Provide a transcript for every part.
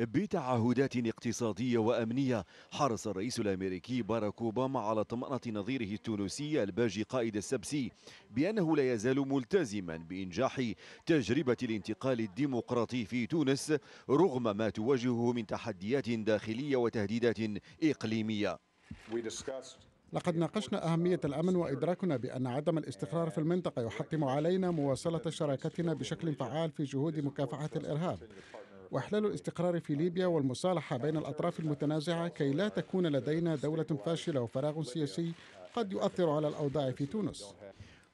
بتعهدات اقتصادية وأمنية حرص الرئيس الأمريكي باراك أوباما على طمأنة نظيره التونسي الباجي قائد السبسي بأنه لا يزال ملتزما بإنجاح تجربة الانتقال الديمقراطي في تونس رغم ما تواجهه من تحديات داخلية وتهديدات إقليمية لقد ناقشنا أهمية الأمن وإدراكنا بأن عدم الاستقرار في المنطقة يحتم علينا مواصلة شراكتنا بشكل فعال في جهود مكافحة الإرهاب واحلال الاستقرار في ليبيا والمصالحه بين الاطراف المتنازعه كي لا تكون لدينا دوله فاشله وفراغ سياسي قد يؤثر على الاوضاع في تونس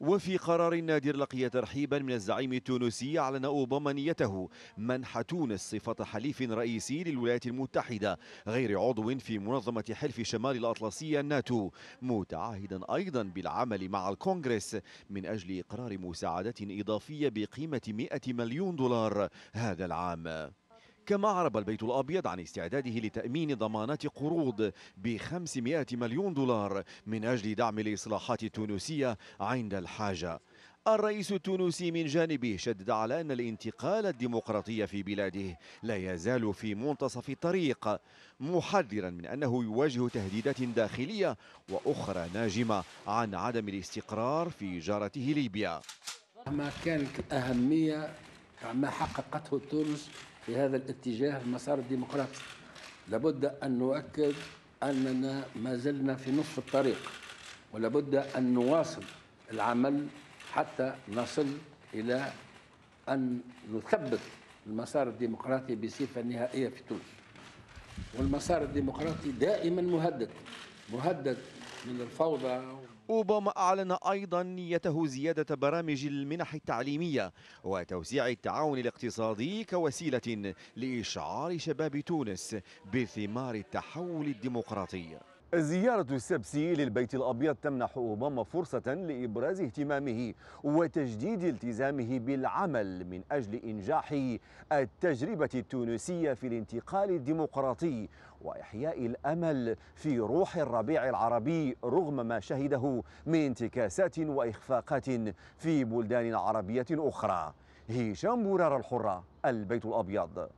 وفي قرار نادر لقي ترحيبا من الزعيم التونسي أعلن أوباما نيته منح تونس صفة حليف رئيسي للولايات المتحدة غير عضو في منظمة حلف شمال الأطلسي الناتو متعهدا أيضا بالعمل مع الكونغرس من أجل إقرار مساعدات إضافية بقيمة 100 مليون دولار هذا العام كما عرب البيت الأبيض عن استعداده لتأمين ضمانات قروض ب 500 مليون دولار من أجل دعم الإصلاحات التونسية عند الحاجة الرئيس التونسي من جانبه شدد على أن الانتقال الديمقراطي في بلاده لا يزال في منتصف الطريق محذرا من أنه يواجه تهديدات داخلية وأخرى ناجمة عن عدم الاستقرار في جارته ليبيا مهما كانت الأهمية يعني ما حققته تونس في هذا الاتجاه المسار الديمقراطي لابد أن نؤكد أننا ما زلنا في نصف الطريق ولابد أن نواصل العمل حتى نصل إلى أن نثبت المسار الديمقراطي بصفة نهائية في تونس والمسار الديمقراطي دائما مهدد مهدد من الفوضى أوباما أعلن أيضا نيته زيادة برامج المنح التعليمية وتوسيع التعاون الاقتصادي كوسيلة لإشعار شباب تونس بثمار التحول الديمقراطي زيارة السبسي للبيت الأبيض تمنح أوباما فرصة لإبراز اهتمامه وتجديد التزامه بالعمل من أجل إنجاح التجربة التونسية في الانتقال الديمقراطي وإحياء الأمل في روح الربيع العربي رغم ما شهده من انتكاسات وإخفاقات في بلدان عربية أخرى هشام بورار الحرة البيت الأبيض